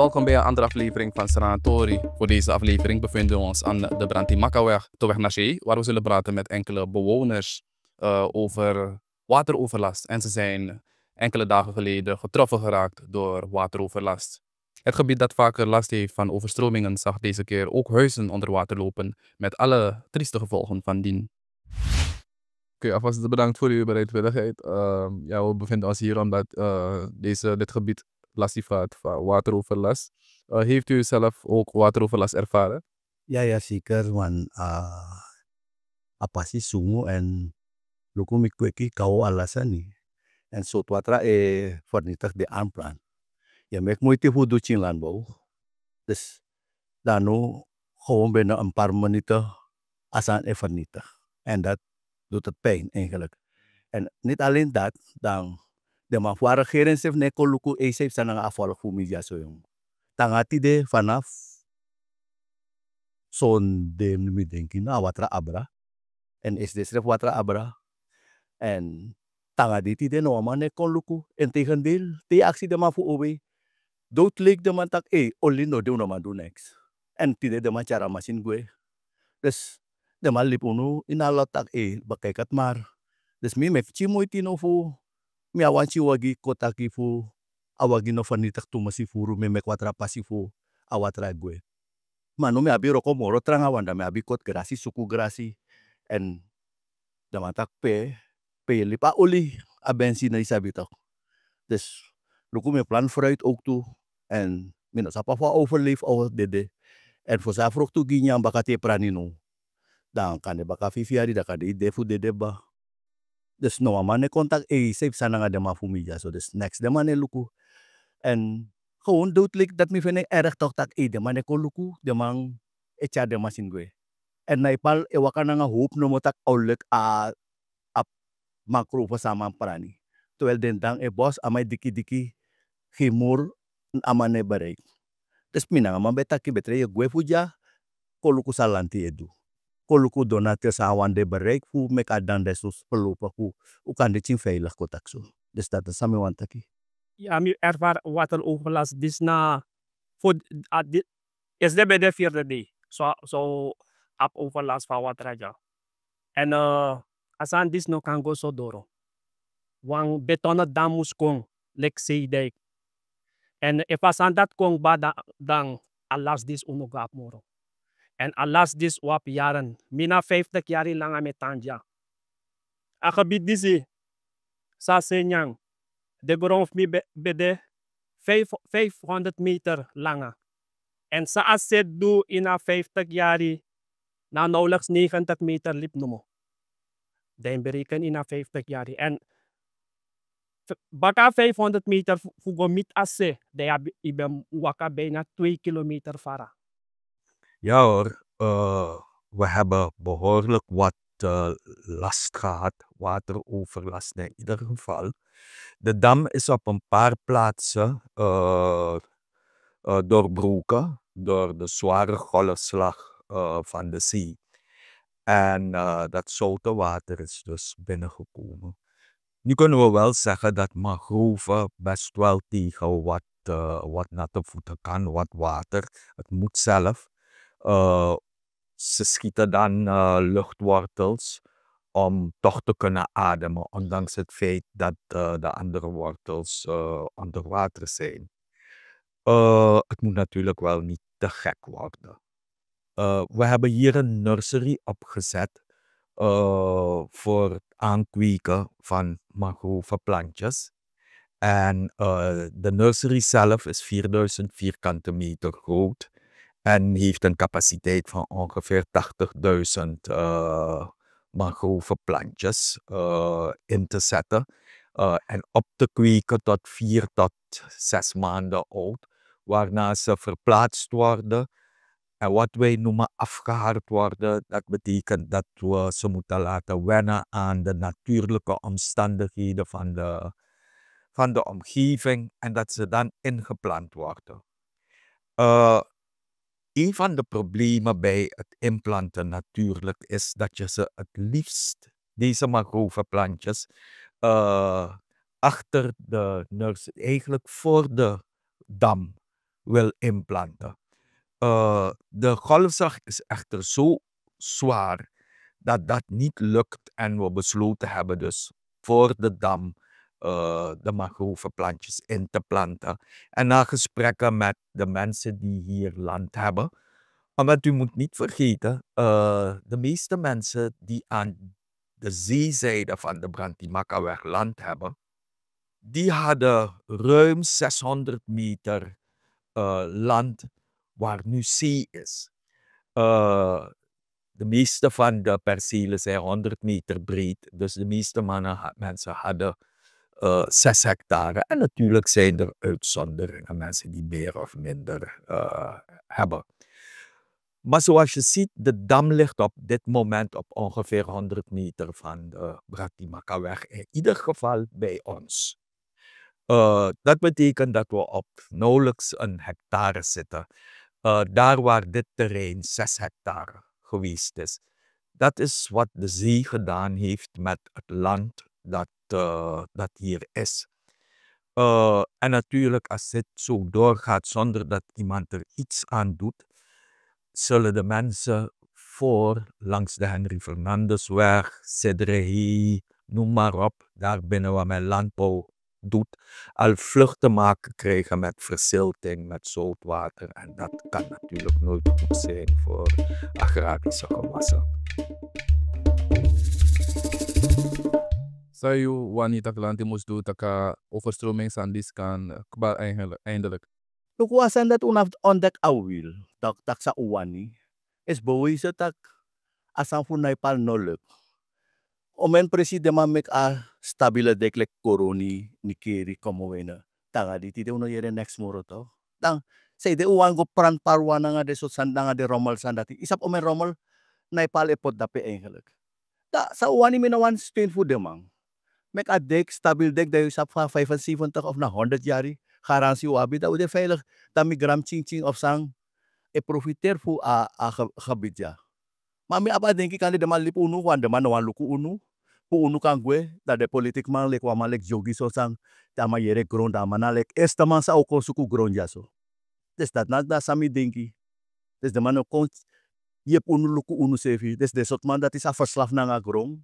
welkom bij een andere aflevering van Sanatori. Voor deze aflevering bevinden we ons aan de Brantimakkaweg, de weg naar zee, waar we zullen praten met enkele bewoners eh, over wateroverlast. En ze zijn enkele dagen geleden getroffen geraakt door wateroverlast. Het gebied dat vaker last heeft van overstromingen zag deze keer ook huizen onder water lopen, met alle trieste gevolgen van dien. Oké, okay, bedankt voor uw bereidwilligheid. Ehm, ja, we bevinden ons hier omdat eh, deze, dit gebied lasifaat van wateroverlast. Uh, heeft u zelf ook wateroverlast ervaren? Ja, ja zeker. Want uh, apa sih sungu en lukum kweki kau alasan ni. En sotwatra is eh, vernietig de armplan. Ja, mek moeite hudu chinlan bau. Dus danu gewoon binnen een paar minuten e En dat doet het pijn eigenlijk. En niet alleen dat, dan de ma fuara jeren sef ne koluku e eh, sef sana Tangati de fanaf son de mi denki watra abra. En es de abra. En tangati ti de no ama ne koluku en te gandil te aksi de ma fu ube. Dout lik de mantak e eh, oli no de unama du next. En ti de de cara masin gue. Des de ma lipunu tak e eh, bakai katmar. Des mi mefci mo itinofu mi awanchi wagi kotakifu awagi no fanitak furu me mekwatra pasifu awatra gue. Manu me abi roko moro trang awanda abi kot gerasi suku gerasi en damatak pe pe lipa uli oli abensi nadi na isabitok. Des luku me plan vooruit oktu en mi no sapa fa overleaf over dede en fo safrok tu ginya bakati pranino. Dan kan de baka fifiari da kan de idefu dede ba there's no mane kontak e save sana nga dema fumija so this next ne luku and gewoon like dat mi fene erg tok tak e demane ko luku demang echa sin gue and naipal e wakana nga hope no motak a a makro sama parani tuwel dendang e boss amai diki diki himur amane barek tes minang amabeta ki betre gue fuja koluku salanti edu donat donate sawan de berek fu mek de sus pelu pahu ukan de cing feilah kotak su de stata sami wantaki ya, ami erfar watal u disna food adit. es de bede fir de so so ap over fa for what raja en uh asan no go so doro wang betona damus kong lek sei dek en e dat kong ba dang alas dis unu gap moro En alas dis wap jaren. Mina 50 jari langa metanja. tanja. Akabit disi. Sa senyang. De grond mi bede 500 meter lang. En sa aset du ina 50 jari. Na nauwelijks 90 meter liep nomo. Den bereken ina 50 jari. En baka 500 meter fugo mit asse. De ibe waka bijna 2 kilometer fara. Ja hoor, eh, we hebben behoorlijk wat eh, last gehad, wateroverlast in ieder geval. De dam is op een paar plaatsen eh, doorbroken door de zware golfslag van de zee. En dat zoute water is dus binnengekomen. Nu kunnen we wel zeggen dat mangroven best wel tegen wat, wat natte voeten kan, wat water. Het moet zelf. Eh, ze schieten dan luchtwortels om toch te kunnen ademen, ondanks het feit dat eh, de andere wortels eh, onder water zijn. het moet natuurlijk wel niet te gek worden. we hebben hier een nursery opgezet voor het aankweken van plantjes En de nursery zelf is 4000 vierkante meter groot en heeft een capaciteit van ongeveer 80.000 uh, eh, mangrovenplantjes eh, in te zetten eh, en op te kweken tot 4 tot 6 maanden oud, waarna ze verplaatst worden en wat wij noemen afgehard worden. Dat betekent dat we ze moeten laten wennen aan de natuurlijke omstandigheden van de, van de omgeving en dat ze dan ingeplant worden een van de problemen bij het implanten natuurlijk is dat je ze het liefst, deze mangrovenplantjes, uh, eh, achter de nurse, eigenlijk voor de dam wil implanten. Eh, de golfzak is echter zo zwaar dat dat niet lukt en we besloten hebben dus voor de dam eh, de mangroveplantjes in te planten. En na gesprekken met de mensen die hier land hebben. Ah, want u moet niet vergeten, eh, de meeste mensen die aan de zeezijde van de Brantimaccaweg land hebben, die hadden ruim 600 meter eh, land waar nu zee is. de meeste van de percelen zijn 100 meter breed, dus de meeste mannen, mensen hadden uh, eh, 6 hectare. En natuurlijk zijn er uitzonderingen, mensen die meer of minder eh, hebben. Maar zoals je ziet, de dam ligt op dit moment op ongeveer 100 meter van de Bratimaka-weg. In ieder geval bij ons. Eh, dat betekent dat we op nauwelijks een hectare zitten. daar waar dit terrein 6 hectare geweest is. Dat is wat de zee gedaan heeft met het land dat eh, dat hier is. Eh, en natuurlijk, als dit zo doorgaat zonder dat iemand er iets aan doet, zullen de mensen voor langs de Henry Fernandesweg, Cedrehi, noem maar op, daar binnen wat mijn landbouw doet, al vluchten maken krijgen met verzilting, met zoutwater. En dat kan natuurlijk nooit goed zijn voor agrarische gewassen. Zij wanita kelanti moest doen taka overstroming sandis kan eh, kbar eindelijk. Eh, eh, Lukuasan dat unaf ondak awil tak tak sa uwani is sa tak asang funai pal noluk. Omen presiden mamek a stabile deklek koroni nikiri komowena. Tanga di tidak uno yere next moroto. Tang saya de uwan go pran parwana nga de so sandanga de romol sandati. Isap omen romol naipal epot dape engelek. Tak sa uwani minawan stain fu demang. met 'n dek, stabiel dek dat jy sap van 75 of na 100 jaar garantie hoe abi dat jy veilig dan met gram ching ching of sang e profiteer vu a a gebied ja. Maar my apa dink ek kan dit maar unu want man wan luku unu. Pu unu kan gue dat de politiek man lek wa malek jogi so sang tama yere grond ama na lek man sa oko suku grond ja so. dat na da sami dinki. Des de man kon yep unu luku unu sefi. Des de sort man dat is a verslaf na grond.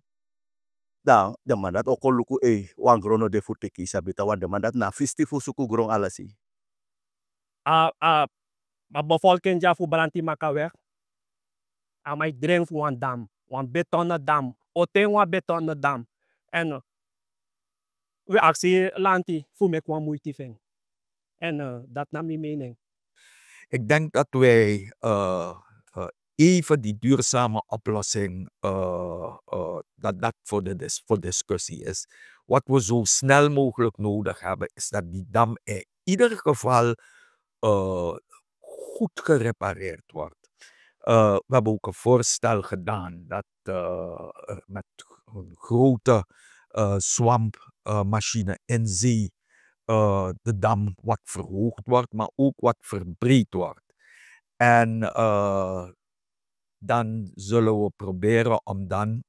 Dang, demandat okol luku e wangrono de futeki sabitawan demandat na festival suku grong alasi. A a ma bevolking jafu balanti makawer. A mai dreng fu wan dam, wan na dam, oten wan na dam. En we aksi lanti fu me kwan moeite veng. En dat na mi mening. Ik denk dat wij uh, eh, even die duurzame oplossing eh, eh, dat dat voor, de voor discussie is. Wat we zo snel mogelijk nodig hebben, is dat die dam in ieder geval eh, goed gerepareerd wordt. we hebben ook een voorstel gedaan dat met een grote zwampmachine in zee de dam wat verhoogd wordt, maar ook wat verbreed wordt. En dan zullen we proberen om dan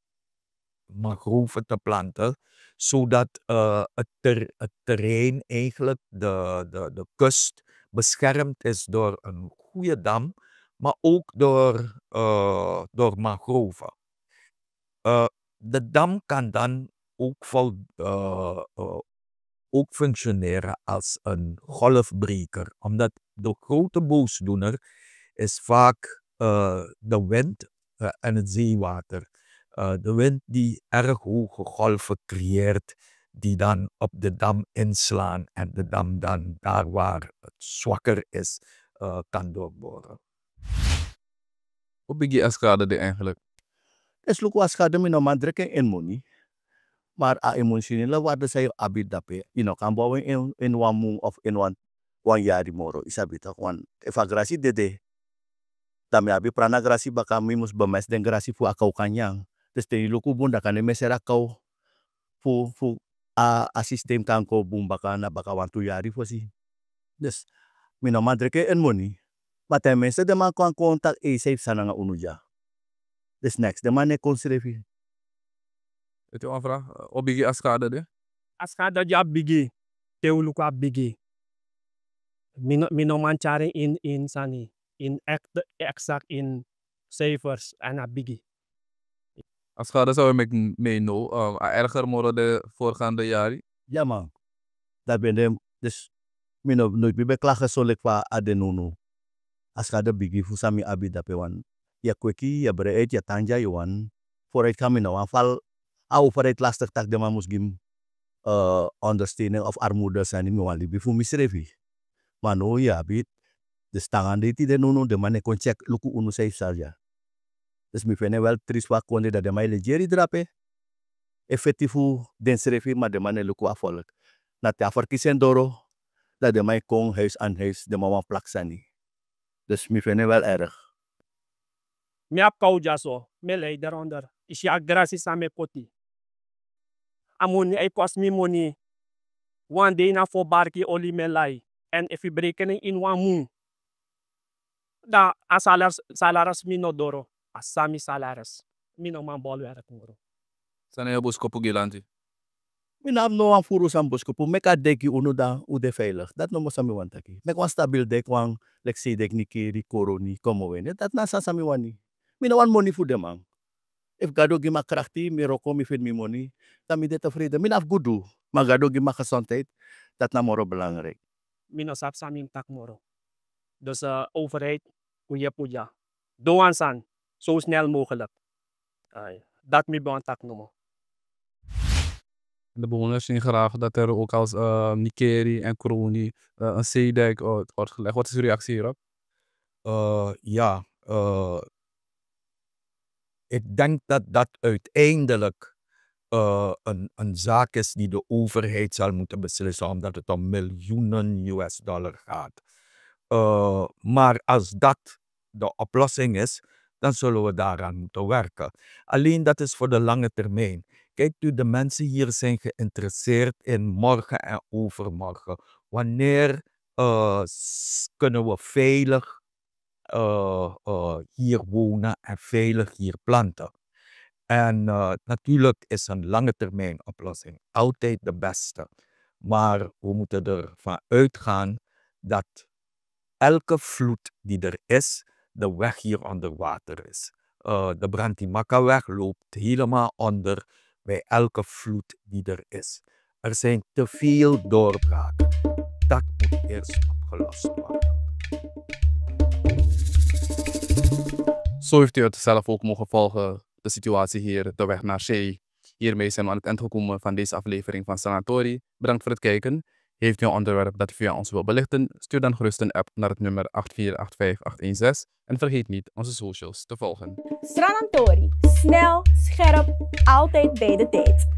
mangroven te planten, zodat eh, het, terrein eigenlijk, de, de, de kust, beschermd is door een goede dam, maar ook door, uh, door mangroven. Eh, de dam kan dan ook, vol, ook functioneren als een golfbreker, omdat de grote boosdoener is vaak eh, de wind eh, en het zeewater. Eh, de wind die erg hoge golven creëert, die dan op de dam inslaan en de dam dan daar waar het zwakker is, kan doorboren. Hoe begin je schade eigenlijk? Es wat schade me no drukken in moni. Nou, maar a emotioni la waarde sayo abit dape. Ino kan bouwen in, in one moon of in one jaar yari moro. Isabita kwan de. dede Tami abi pranagrasi bakami mus bamais deng grasi fu akau kanyang. Tes teni luku bun kane mesera kau fu fu a, a sistem kangko bun bakana bakawan tu yari fu si. Des mina madre ke en moni. Mata mesa de man kon kontak e safe sananga unuja. Des next de ne ne konsirefi. Itu wafra obigi askada de. Askada ja bigi. Teulu ka bigi. Mino mino mancaring in in sani in act exact in cijfers en Abigi. Als schade zou je no, um, erger moren de voorgaande jari. Ja man, dat ben ik dus min of nooit meer klagen zo lek van adenono. Als schade bigi fusami abi dapewan. Ya kweki, ya bereet, ya tanja yoan. Vooruit kami nou aanval, au vooruit lastig tak de musgim. Uh, eh, understanding of armuda zijn in mijn libi voor misrevi. Maar ya ja, bit Des tangande tidak de demane konsep luku unu safe saja. Des mi fene wel tris wa konde da demai le jeri drape. Effektifu den serefi ma demane luku a volk. Na te averkisen doro, da mai kong huis an huis de mama plaksani. Dus mi fene wel erg. Mi ap kauja so, me lei e daaronder. Isi ak grasi sa me poti. Amoni ei pas mi moni. One day na fo barki oli me lai. En if you in one da, a salaris, salaris mi no doro. A sami salaris. Mi no man bolu era kungro. Sana yo boskopu gilanti? Mi nam no an furu sam boskopu. Meka deki unu da de veilig. Dat no mo sami wan taki. Mek wan stabil dek wan leksi dek niki koroni komo wene. Dat na sa sami wani. Mi no wan moni fu dem ang. If gado krakti, mi roko, mi fin mi tamide ta mi de tevreden. Mi naf gudu. Maar gado Dat na moro belangrijk. Mi no sap sami tak moro. Dus uh, overheid, je punya. Doe ons aan, zo snel mogelijk. dat moet je tak noemen. De bewoners zien graag dat er ook als uh, Nikeri en Kroni eh, een zeedijk wordt gelegd. Wat is uw reactie hierop? ja, ik denk dat dat uiteindelijk een, een, zaak is die de overheid zal moeten beslissen, omdat het om miljoenen US dollar gaat. Eh, maar als dat de oplossing is, dan zullen we daaraan moeten werken. Alleen dat is voor de lange termijn. Kijk de mensen hier zijn geïnteresseerd in morgen en overmorgen. Wanneer eh, kunnen we veilig eh, hier wonen en veilig hier planten? En natuurlijk is een lange termijn oplossing altijd de beste. Maar we moeten ervan uitgaan dat elke vloed die er is, de weg hier onder water is. Uh, de Brantimacca-weg loopt helemaal onder bij elke vloed die er is. Er zijn te veel doorbraken. Dat moet eerst opgelost worden. Zo heeft u het zelf ook mogen volgen, de situatie hier, de weg naar zee. Hiermee zijn we aan het eind gekomen van deze aflevering van Sanatori. Bedankt voor het kijken. Heeft u een onderwerp dat u via ons wil belichten? Stuur dan gerust een app naar het nummer 8485816 en vergeet niet onze socials te volgen. Stranantori, snel, scherp, altijd bij de tijd.